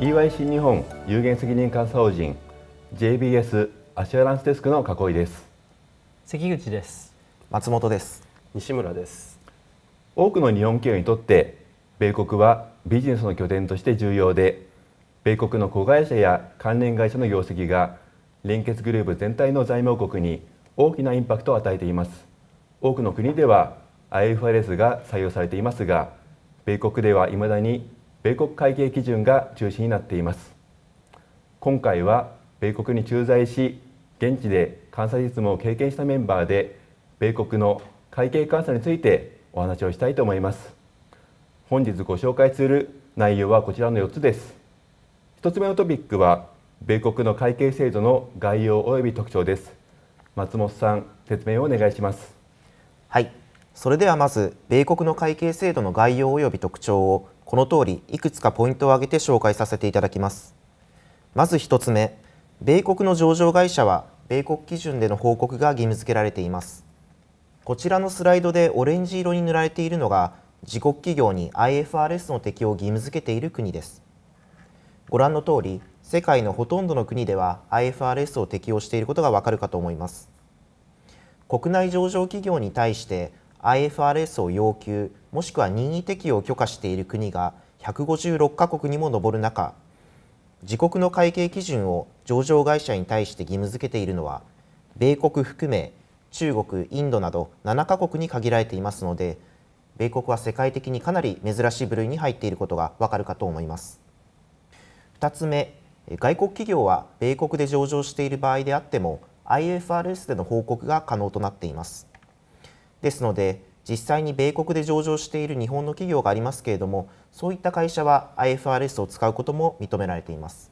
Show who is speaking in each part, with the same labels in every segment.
Speaker 1: EY c 日本有限責任監査法人 JBS アシュアランスデスクの囲いです
Speaker 2: 関口です
Speaker 1: 松本です西村です多くの日本企業にとって米国はビジネスの拠点として重要で米国の子会社や関連会社の業績が連結グループ全体の財務王国に大きなインパクトを与えています多くの国では IFRS が採用されていますが米国ではいまだに米国会計基準が中心になっています今回は米国に駐在し現地で監査実務を経験したメンバーで米国の会計監査についてお話をしたいと思います本日ご紹介する内容はこちらの4つです1つ目のトピックは米国の会計制度の概要及び特徴です松
Speaker 3: 本さん説明をお願いしますはいそれではまず米国の会計制度の概要及び特徴をこの通りいくつかポイントを挙げて紹介させていただきます。まず1つ目、米国の上場会社は米国基準での報告が義務付けられています。こちらのスライドでオレンジ色に塗られているのが自国企業に IFRS の適用を義務付けている国です。ご覧の通り、世界のほとんどの国では IFRS を適用していることがわかるかと思います。国内上場企業に対して IFRS を要求もしくは任意適用を許可している国が156カ国にも上る中自国の会計基準を上場会社に対して義務付けているのは米国含め中国インドなど7カ国に限られていますので米国は世界的にかなり珍しい部類に入っていることがわかるかと思います2つ目外国企業は米国で上場している場合であっても IFRS での報告が可能となっていますですので実際に米国で上場している日本の企業がありますけれどもそういった会社は IFRS を使うことも認められています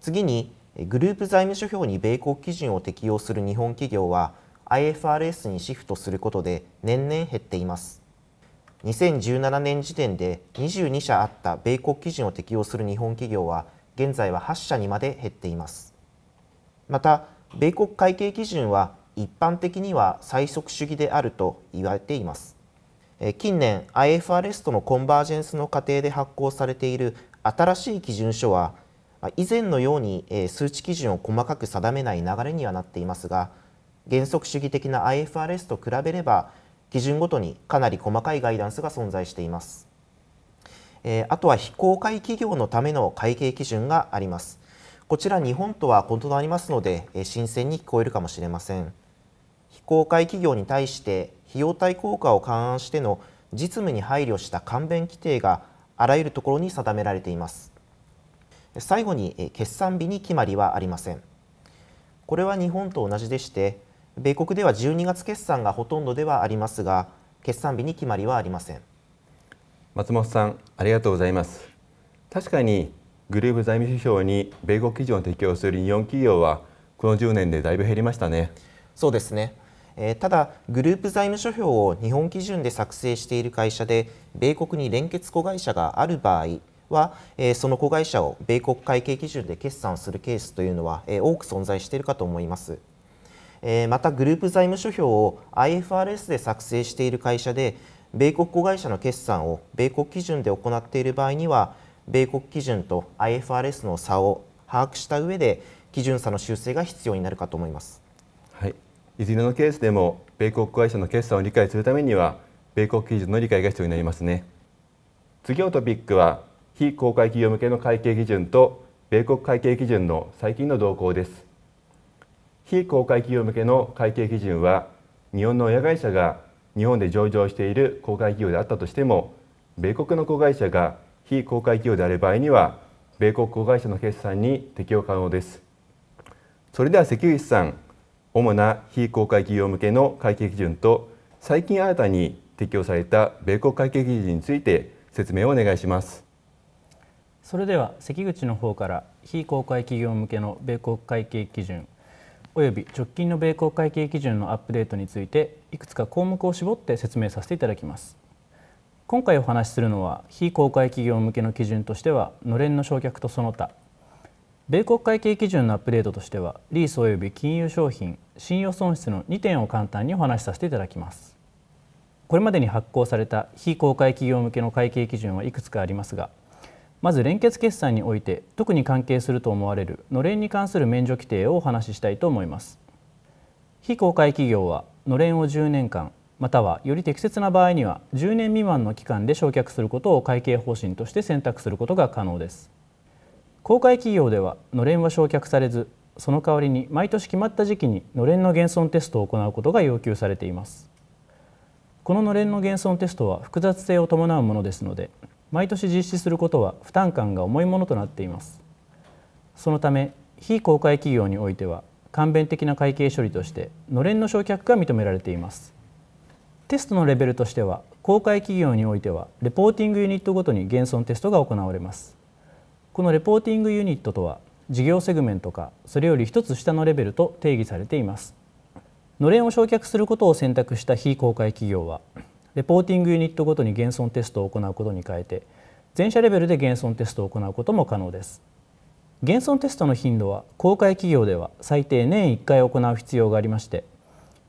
Speaker 3: 次にグループ財務諸表に米国基準を適用する日本企業は IFRS にシフトすることで年々減っています2017年時点で22社あった米国基準を適用する日本企業は現在は8社にまで減っていますまた米国会計基準は一般的には最速主義であると言われています。近年 IFRS とのコンバージェンスの過程で発行されている新しい基準書は以前のように数値基準を細かく定めない流れにはなっていますが原則主義的な IFRS と比べれば基準ごとにかなり細かいガイダンスが存在しています。あとは非公開企業のための会計基準があります。こちら日本とは異なりますので新鮮に聞こえるかもしれません。公開企業に対して費用対効果を勘案しての実務に配慮した勘弁規定があらゆるところに定められています最後に決算日に決まりはありませんこれは日本と同じでして米国では12月決算がほとんどではありますが決算日に決まりはありません
Speaker 1: 松本さんありがとうございます確かにグループ財務指標に米国基準を適用する日本企業はこの10年でだいぶ減りました
Speaker 3: ねそうですねえただグループ財務諸表を日本基準で作成している会社で米国に連結子会社がある場合は、えその子会社を米国会計基準で決算するケースというのは、え多く存在しているかと思います。えまたグループ財務諸表を IFRS で作成している会社で米国子会社の決算を米国基準で行っている場合には米国基準と IFRS の差を把握した上で基準差の修正が必要になるかと思います。
Speaker 1: いずれのケースでも米国会社の決算を理解するためには米国基準の理解が必要になりますね次のトピックは非公開企業向けの会計基準と米国会計基準の最近の動向です非公開企業向けの会計基準は日本の親会社が日本で上場している公開企業であったとしても米国の子会社が非公開企業である場合には米国子会社の決算に適用可能ですそれでは関口さん主な非公開企業向けの会計基準と最近新たに適用された米国会計基準について説明をお願いします
Speaker 2: それでは関口の方から非公開企業向けの米国会計基準および直近の米国会計基準のアップデートについていくつか項目を絞って説明させていただきます今回お話しするのは非公開企業向けの基準としてはのれんの償却とその他米国会計基準のアップデートとしてはリース及び金融商品信用損失の2点を簡単にお話しさせていただきますこれまでに発行された非公開企業向けの会計基準はいくつかありますがまず連結決算において特に関係すると思われるのれんに関する免除規定をお話ししたいと思います非公開企業はのれんを10年間またはより適切な場合には10年未満の期間で償却することを会計方針として選択することが可能です公開企業ではのれんは焼却されずその代わりに毎年決まった時期にのれんの減損テストを行うことが要求されていますこののれんの減損テストは複雑性を伴うものですので毎年実施することは負担感が重いものとなっていますそのため非公開企業においては簡便的な会計処理としてのれんの焼却が認められていますテストのレベルとしては公開企業においてはレポーティングユニットごとに減損テストが行われますこのレポーティングユニットとは事業セグメントかそれより1つ下のレベルと定義されていますのれんを焼却することを選択した非公開企業はレポーティングユニットごとに減損テストを行うことに変えて全社レベルで減損テストを行うことも可能です減損テストの頻度は公開企業では最低年1回行う必要がありまして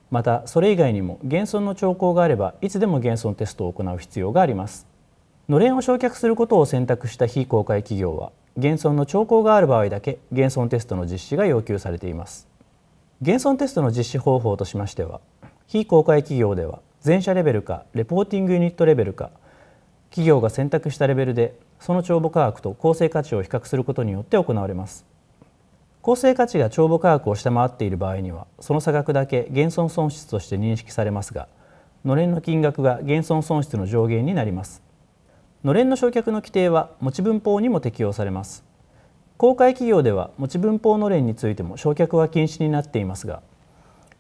Speaker 2: またそれ以外にも減損の兆候があればいつでも減損テストを行う必要がありますのれんを焼却することを選択した非公開企業は減損の兆候がある場合だけ減損テストの実施が要求されています減損テストの実施方法としましては非公開企業では全社レベルかレポーティングユニットレベルか企業が選択したレベルでその帳簿価格と構成価値を比較することによって行われます構成価値が帳簿価格を下回っている場合にはその差額だけ減損損失として認識されますがのれんの金額が減損損失の上限になりますのれんの焼却の規定は持ち分法にも適用されます公開企業では持ち分法のれんについても焼却は禁止になっていますが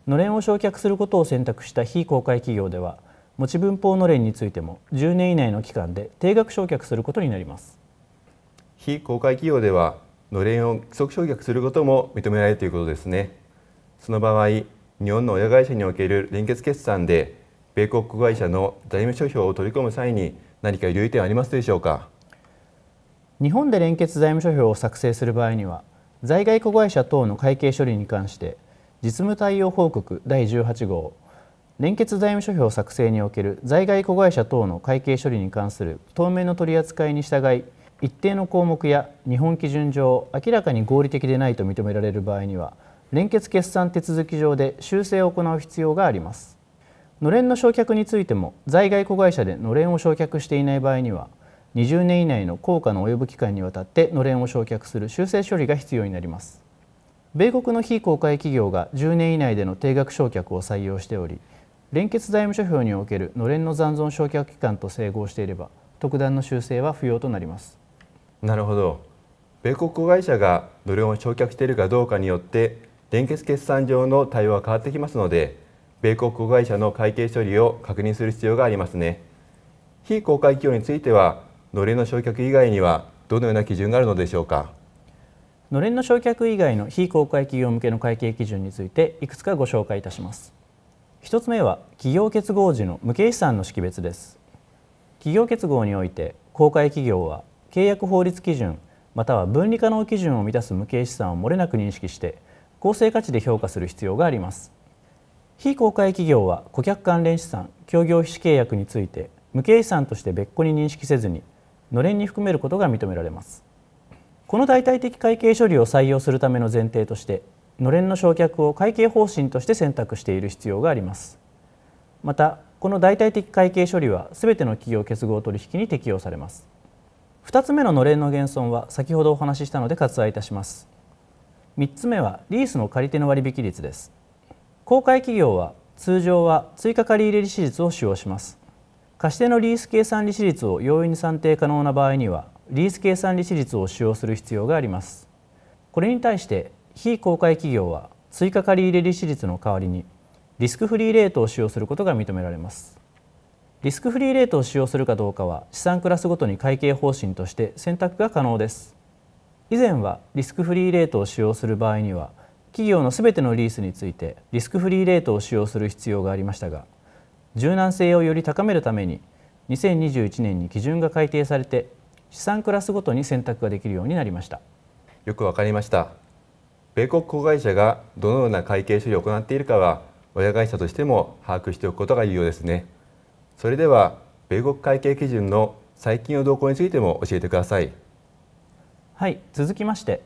Speaker 2: のれんを焼却することを選択した非公開企業では持ち分法のれんについても10年以内の期間で定額焼却することになります
Speaker 1: 非公開企業ではのれんを規則焼却することも認められるということですねその場合日本の親会社における連結決算で米国会社の財務諸表を取り込む際に何か留意点ありますでしょうか
Speaker 2: 日本で連結財務諸表を作成する場合には在外子会社等の会計処理に関して実務対応報告第18号連結財務諸表作成における在外子会社等の会計処理に関する当面の取り扱いに従い一定の項目や日本基準上明らかに合理的でないと認められる場合には連結決算手続き上で修正を行う必要がありますのれんの焼却についても在外子会社でのれんを焼却していない場合には20年以内の効果の及ぶ期間にわたってのれんを焼却する修正処理が必要になります米国の非公開企業が10年以内での定額償却を採用しており連結財務諸表におけるのれんの残存償却期間と整合していれば特段の修正は不要となりますなるほど
Speaker 1: 米国子会社がのれんを償却しているかどうかによって連結決算上の対応は変わってきますので米国子会社の会計処理を確認する必要がありますね非公開企業についてはのれんの焼却以外にはどのような基準があるのでしょうか
Speaker 2: のれんの焼却以外の非公開企業向けの会計基準についていくつかご紹介いたします一つ目は企業結合時の無形資産の識別です企業結合において公開企業は契約法律基準または分離可能基準を満たす無形資産をもれなく認識して公正価値で評価する必要があります非公開企業は顧客関連資産協業費契約について無形資産として別個に認識せずにのれんに含めることが認められますこの代替的会計処理を採用するための前提としてのれんの焼却を会計方針として選択している必要がありますまたこの代替的会計処理は全ての企業結合取引に適用されます2つ目ののれんの減損は先ほどお話ししたので割愛いたします3つ目はリースの借り手の割引率です公開企業は通常は追加借入利子率を使用します貸し手のリース計算利子率を容易に算定可能な場合にはリース計算利子率を使用する必要がありますこれに対して非公開企業は追加借入利子率の代わりにリスクフリーレートを使用することが認められますリスクフリーレートを使用するかどうかは資産クラスごとに会計方針として選択が可能です以前はリスクフリーレートを使用する場合には企業のすべてのリースについてリスクフリーレートを使用する必要がありましたが柔軟性をより高めるために2021年に基準が改定されて資産クラスごとに選択ができるようになりましたよくわかりました米国子会社がどのような会計処理を行っている
Speaker 1: かは親会社としても把握しておくことが重要ですねそれでは米国
Speaker 2: 会計基準の最近の動向についても教えてくださいはい続きまして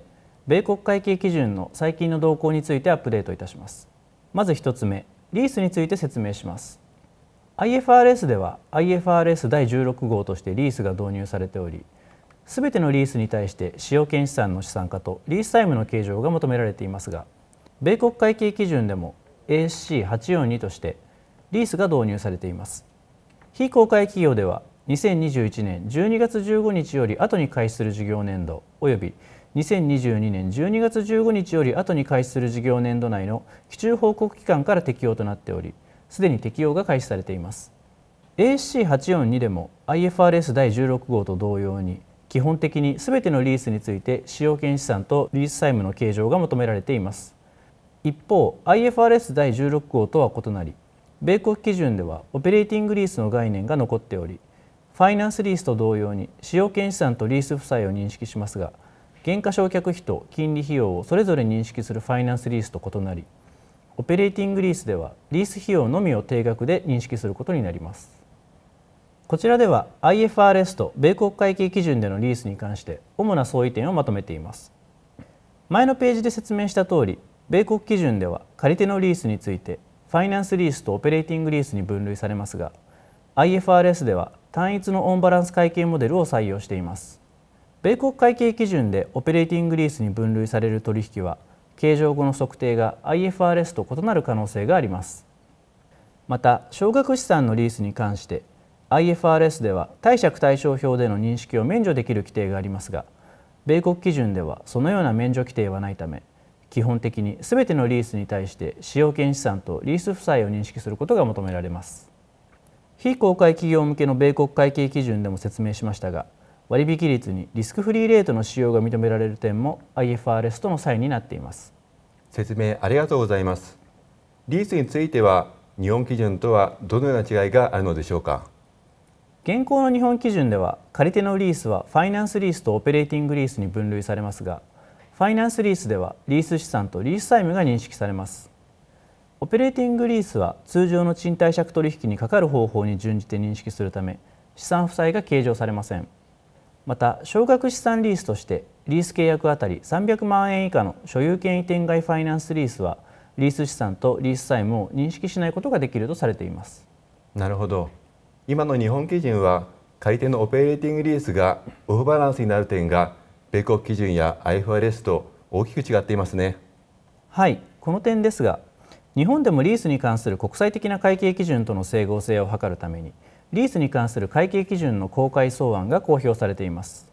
Speaker 2: 米国会計基準の最近の動向についてアップデートいたしますまず一つ目リースについて説明します IFRS では IFRS 第16号としてリースが導入されておりすべてのリースに対して使用権資産の資産化とリース債務の計上が求められていますが米国会計基準でも ASC842 としてリースが導入されています非公開企業では2021年12月15日より後に開始する事業年度及び2022年12月15日より後に開始する事業年度内の基中報告期間から適用となっておりすでに適用が開始されています ASC842 でも IFRS 第16号と同様に基本的に全てのリースについて使用権資産とリース債務の計上が求められています一方 IFRS 第16号とは異なり米国基準ではオペレーティングリースの概念が残っておりファイナンスリースと同様に使用権資産とリース負債を認識しますが減価償却費と金利費用をそれぞれ認識するファイナンスリースと異なりオペレーティングリースではリース費用のみを定額で認識することになりますこちらでは IFRS と米国会計基準でのリースに関して主な相違点をまとめています前のページで説明した通り米国基準では借り手のリースについてファイナンスリースとオペレーティングリースに分類されますが IFRS では単一のオンバランス会計モデルを採用しています米国会計基準でオペレーティングリースに分類される取引は計上後の測定が IFRS と異なる可能性がありますまた少額資産のリースに関して IFRS では貸借対照表での認識を免除できる規定がありますが米国基準ではそのような免除規定はないため基本的にすべてのリースに対して使用権資産とリース負債を認識することが求められます非公開企業向けの米国会計基準でも説明しましたが割引率にリスクフリーレートの使用が認められる点も IFRS との際になっています説明ありがとうございますリースについては日本基準とはどのような違いがあるのでしょうか現行の日本基準では借り手のリースはファイナンスリースとオペレーティングリースに分類されますがファイナンスリースではリース資産とリース債務が認識されますオペレーティングリースは通常の賃貸借取引にかかる方法に準じて認識するため資産負債が計上されませんまた少額資産リースとしてリース契約あたり300万円以下の所有権移転外ファイナンスリースはリース資産とリース債務を認識しないことができるとされていますなるほど今の日本基準
Speaker 1: は借り手のオペレーティングリースがオフバランスになる点が米国基準や
Speaker 2: IFRS と大きく違っていますねはいこの点ですが日本でもリースに関する国際的な会計基準との整合性を図るためにリースに関する会計基準の公開草案が公表されています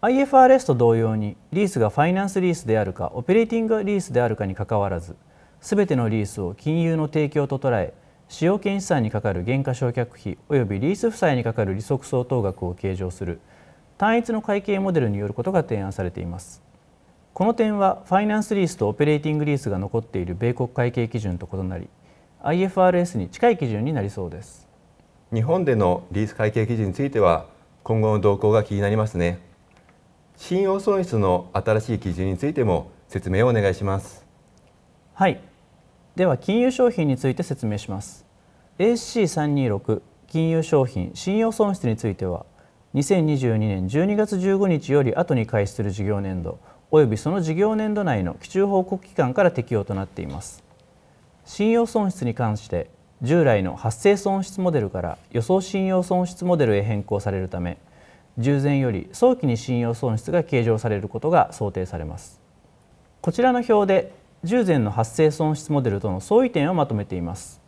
Speaker 2: IFRS と同様にリースがファイナンスリースであるかオペレーティングリースであるかにかかわらずすべてのリースを金融の提供と捉え使用権資産にかかる減価償却費及びリース負債にかかる利息相当額を計上する単一の会計モデルによることが提案されていますこの点はファイナンスリースとオペレーティングリースが残っている米国会計基準と異なり IFRS に近い基準になりそうです日本でのリース会
Speaker 1: 計基準については今後の動向が気になりますね信用損失の新しい基準についても説明をお願いします
Speaker 2: はいでは金融商品について説明します AC326 金融商品信用損失については2022年12月15日より後に開始する事業年度及びその事業年度内の基中報告期間から適用となっています信用損失に関して従来の発生損失モデルから予想信用損失モデルへ変更されるため従前より早期に信用損失が計上されることが想定されますこちらの表で従前の発生損失モデルとの相違点をまとめています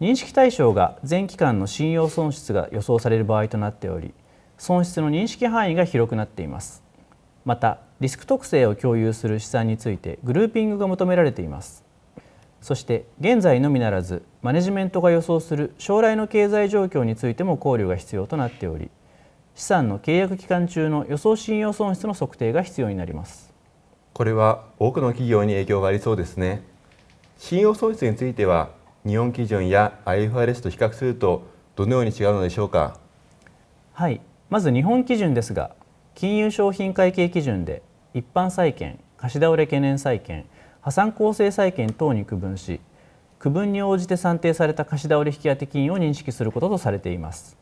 Speaker 2: 認識対象が全期間の信用損失が予想される場合となっており損失の認識範囲が広くなっていますまたリスク特性を共有する試算についてグルーピングが求められていますそして現在のみならずマネジメントが予想する将来の経済状況についても考慮が必要となっており資産の契約期間中の予想信用損失の測定が必要になりますこれは多くの企業に影響がありそうですね信用損失
Speaker 1: については日本基準や IFRS と比較するとどのように違うのでしょうか
Speaker 2: はいまず日本基準ですが金融商品会計基準で一般債券貸し倒れ懸念債券破産構成債権等に区分し区分に応じて算定された貸し倒れ引当金を認識することとされています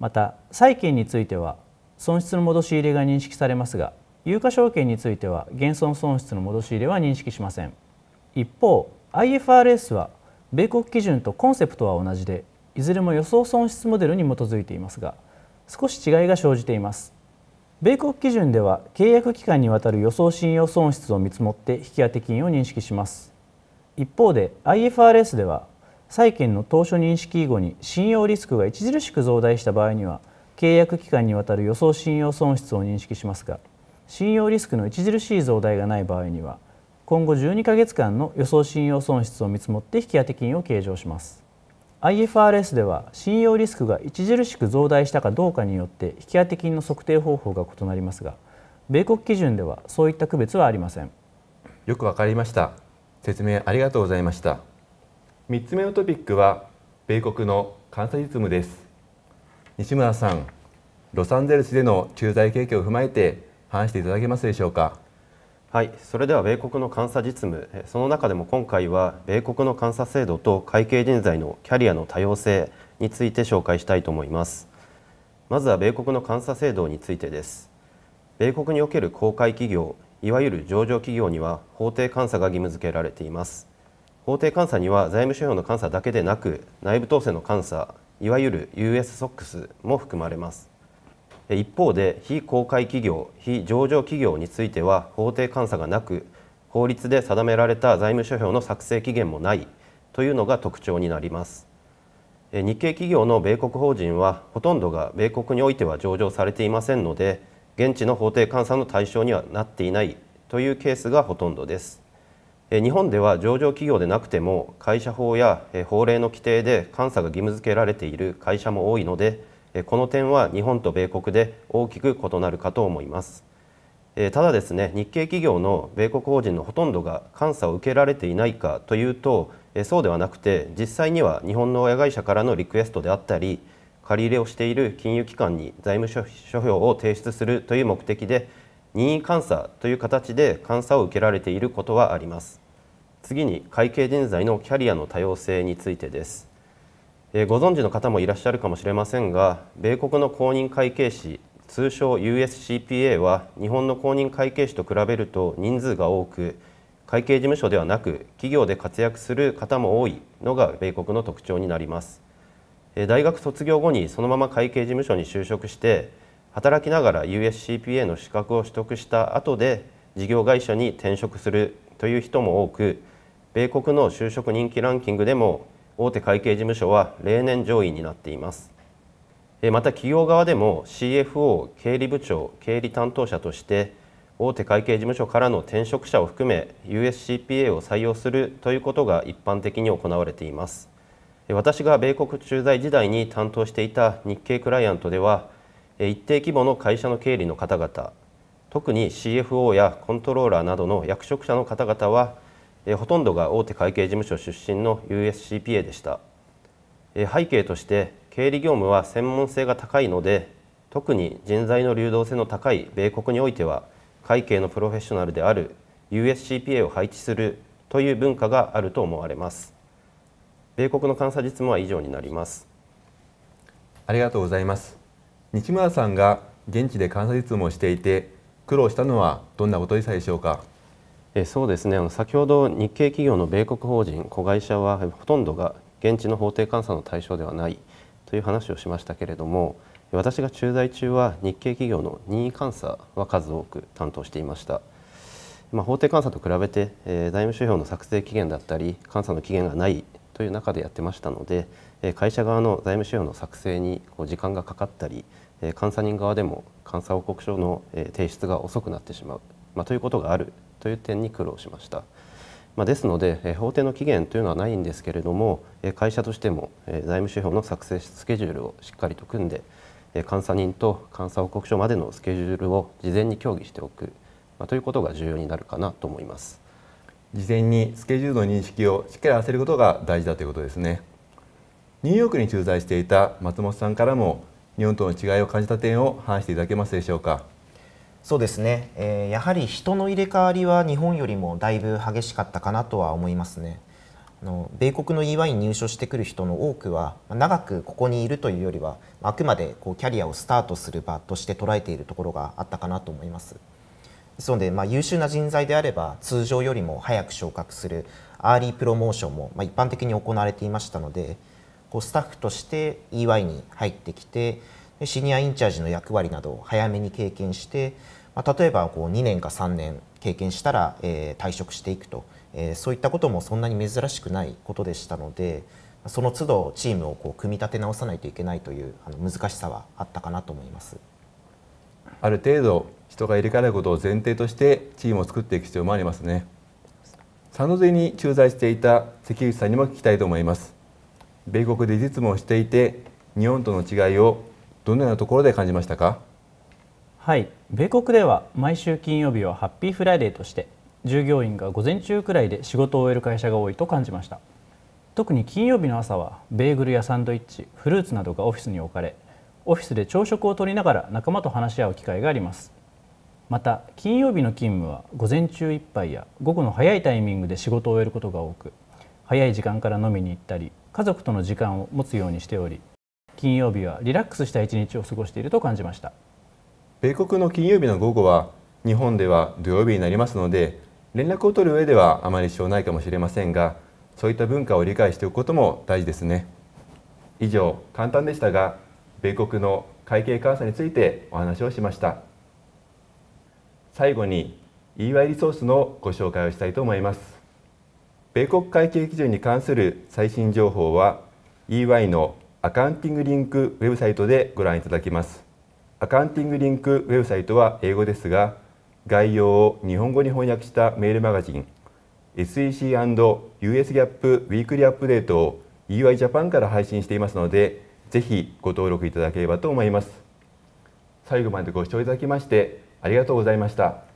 Speaker 2: また債権については損失の戻し入れが認識されますが有価証券については減損損失の戻し入れは認識しません一方 IFRS は米国基準とコンセプトは同じでいずれも予想損失モデルに基づいていますが少し違いが生じています米国基準では契約期間にわたる予想信用損失を見積もって引当金を認識します一方で IFRS では債券の当初認識以後に信用リスクが著しく増大した場合には契約期間にわたる予想信用損失を認識しますが信用リスクの著しい増大がない場合には今後12ヶ月間の予想信用損失を見積もって引き当て金を計上します IFRS では信用リスクが著しく増大したかどうかによって引当金の測定方法が異なりますが米国基準ではそういった区別はありませんよくわかりました説明ありがとうございました
Speaker 1: 三つ目のトピックは米国の監査実務です西村さんロサンゼルスでの駐在経験を踏まえて話していただけますでしょうかはい、それでは米国の監査実務、その中でも今回は米国の監
Speaker 4: 査制度と会計人材のキャリアの多様性について紹介したいと思います。まずは米国の監査制度についてです。米国における公開企業、いわゆる上場企業には法定監査が義務付けられています。法定監査には財務諸表の監査だけでなく、内部統制の監査、いわゆる USSOX も含まれます。一方で非公開企業非上場企業については法定監査がなく法律で定められた財務諸表の作成期限もないというのが特徴になります日系企業の米国法人はほとんどが米国においては上場されていませんので現地の法定監査の対象にはなっていないというケースがほとんどです日本では上場企業でなくても会社法や法令の規定で監査が義務付けられている会社も多いのでこの点は日本と米国で大きく異なるかと思いますただですね日系企業の米国法人のほとんどが監査を受けられていないかというとそうではなくて実際には日本の親会社からのリクエストであったり借り入れをしている金融機関に財務諸表を提出するという目的で任意監査という形で監査を受けられていることはあります次に会計人材のキャリアの多様性についてですえご存知の方もいらっしゃるかもしれませんが米国の公認会計士通称 USCPA は日本の公認会計士と比べると人数が多く会計事務所ではなく企業で活躍する方も多いのが米国の特徴になります大学卒業後にそのまま会計事務所に就職して働きながら USCPA の資格を取得した後で事業会社に転職するという人も多く米国の就職人気ランキングでも大手会計事務所は例年上位になっていますまた企業側でも CFO 経理部長経理担当者として大手会計事務所からの転職者を含め USCPA を採用するということが一般的に行われています私が米国駐在時代に担当していた日系クライアントでは一定規模の会社の経理の方々特に CFO やコントローラーなどの役職者の方々はえほとんどが大手会計事務所出身の USCPA でした、背景として経理業務は専門性が高いので特に人材の流動性の高い米国においては会計のプロフェッショナルである USCPA を配置するという文化があると思われます
Speaker 1: 米国の監査実務は以上になりますありがとうございます西村さんが現地で監査実務をしていて苦労したのはどんなことでしたでしょうかえそうですね先ほど日系企業の米国法人子会社は
Speaker 4: ほとんどが現地の法定監査の対象ではないという話をしましたけれども私が駐在中は日系企業の任意監査は数多く担当していました、まあ、法定監査と比べて、えー、財務諸表の作成期限だったり監査の期限がないという中でやってましたので、えー、会社側の財務諸表の作成にこう時間がかかったり、えー、監査人側でも監査報告書の、えー、提出が遅くなってしまう、まあ、ということがあるという点に苦労しました。まあ、ですので、え法定の期限というのはないんですけれども、え会社としても、え財務指標の作成スケジュールをしっかりと組んで、え監査人と監査報告書までのスケジュールを事前に協議しておく、まあ、ということ
Speaker 1: が重要になるかなと思います。事前にスケジュールの認識をしっかり合わせることが大事だということですね。ニューヨークに駐在していた松本さんからも日本との違いを感じた点を話していただけますでしょうか。
Speaker 3: そうですね、えー、やはり人の入れ替わりは日本よりもだいぶ激しかったかなとは思いますね。あの米国の EY に入所してくる人の多くは長くここにいるというよりはあくまでこうキャリアをスタートする場として捉えているところがあったかなと思います。ですので、まあ、優秀な人材であれば通常よりも早く昇格するアーリープロモーションも、まあ、一般的に行われていましたのでこうスタッフとして EY に入ってきてシニアインチャージの役割などを早めに経験して、まあ、例えばこう2年か3年経験したら、えー、退職していくと、えー、そういったこともそんなに珍しくないことでしたのでその都度チームをこう組み立て直さないといけないというあの難しさはあったかなと思います。
Speaker 1: ある程度人が入れ替えることを前提としてチームを作っていく必要もありますねサノゼに駐在していた関口さんにも聞きたいと思います米国で実務をしていて日本との違いをど
Speaker 2: のようなところで感じましたかはい米国では毎週金曜日はハッピーフライデーとして従業員が午前中くらいで仕事を終える会社が多いと感じました特に金曜日の朝はベーグルやサンドイッチフルーツなどがオフィスに置かれオフィスで朝食をとりながら仲間と話し合う機会がありますまた金曜日の勤務は午前中いっぱいや午後の早いタイミングで仕事を終えることが多く早い時間から飲みに行ったり家族との時間を持つようにしており金曜日はリラックスした一日を過ごしていると感じました
Speaker 1: 米国の金曜日の午後は日本では土曜日になりますので連絡を取る上ではあまり支障ないかもしれませんがそういった文化を理解しておくことも大事ですね以上簡単でしたが米国の会計監査についてお話をしました最後に EY リソースのご紹介をしたいと思います米国会計基準に関する最新情報は EY のアカウンティングリンクウェブサイトでご覧いただけます。アカウンティングリンクウェブサイトは英語ですが、概要を日本語に翻訳したメールマガジン SEC&US ギャップウィークリーアップデートを EY ジャパンから配信していますので、ぜひご登録いただければと思います。最後までご視聴いただきましてありがとうございました。